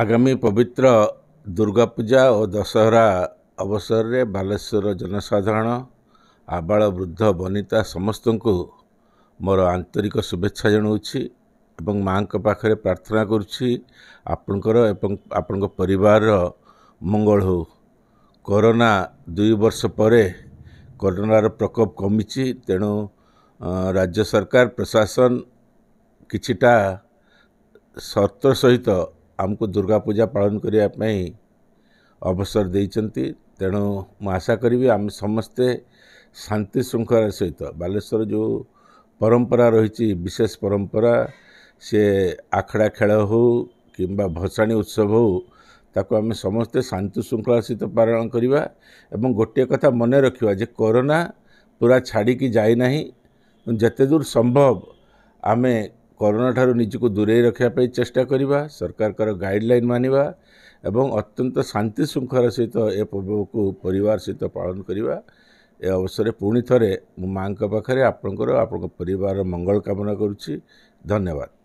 ଆଗାମୀ ପବିତ୍ର ଦୁର୍ଗାପୂଜା ଓ ଦଶହରା ଅବସରରେ ବାଲେଶ୍ୱର ଜନସାଧାରଣ ଆବାଳ ବୃଦ୍ଧ ବନିତା ସମସ୍ତଙ୍କୁ ମୋର ଆନ୍ତରିକ ଶୁଭେଚ୍ଛା ଜଣାଉଛି ଏବଂ ମାଆଙ୍କ ପାଖରେ ପ୍ରାର୍ଥନା କରୁଛି ଆପଣଙ୍କର ଏବଂ ଆପଣଙ୍କ ପରିବାରର ମଙ୍ଗଳ ହେଉ କରୋନା ଦୁଇ ବର୍ଷ ପରେ କରୋନାର ପ୍ରକୋପ କମିଛି ତେଣୁ ରାଜ୍ୟ ସରକାର ପ୍ରଶାସନ କିଛିଟା ସର୍ତ୍ତ ସହିତ ଆମକୁ ଦୁର୍ଗା ପୂଜା ପାଳନ କରିବା ପାଇଁ ଅବସର ଦେଇଛନ୍ତି ତେଣୁ ମୁଁ ଆଶା କରିବି ଆମେ ସମସ୍ତେ ଶାନ୍ତି ଶୃଙ୍ଖଳାର ସହିତ ବାଲେଶ୍ୱର ଯେଉଁ ପରମ୍ପରା ରହିଛି ବିଶେଷ ପରମ୍ପରା ସେ ଆଖଡ଼ା ଖେଳ ହେଉ କିମ୍ବା ଭସାଣୀ ଉତ୍ସବ ହେଉ ତାକୁ ଆମେ ସମସ୍ତେ ଶାନ୍ତି ଶୃଙ୍ଖଳାର ସହିତ ପାଳନ କରିବା ଏବଂ ଗୋଟିଏ କଥା ମନେ ରଖିବା ଯେ କରୋନା ପୁରା ଛାଡ଼ିକି ଯାଇନାହିଁ ଯେତେ ଦୂର ସମ୍ଭବ ଆମେ କରୋନାଠାରୁ ନିଜକୁ ଦୂରେଇ ରଖିବା ପାଇଁ ଚେଷ୍ଟା କରିବା ସରକାରଙ୍କର ଗାଇଡ଼ଲାଇନ୍ ମାନିବା ଏବଂ ଅତ୍ୟନ୍ତ ଶାନ୍ତି ଶୃଙ୍ଖଳାର ସହିତ ଏ ପର୍ବକୁ ପରିବାର ସହିତ ପାଳନ କରିବା ଏ ଅବସରରେ ପୁଣି ଥରେ ମୁଁ ମାଆଙ୍କ ପାଖରେ ଆପଣଙ୍କର ଆପଣଙ୍କ ପରିବାରର ମଙ୍ଗଳ କାମନା କରୁଛି ଧନ୍ୟବାଦ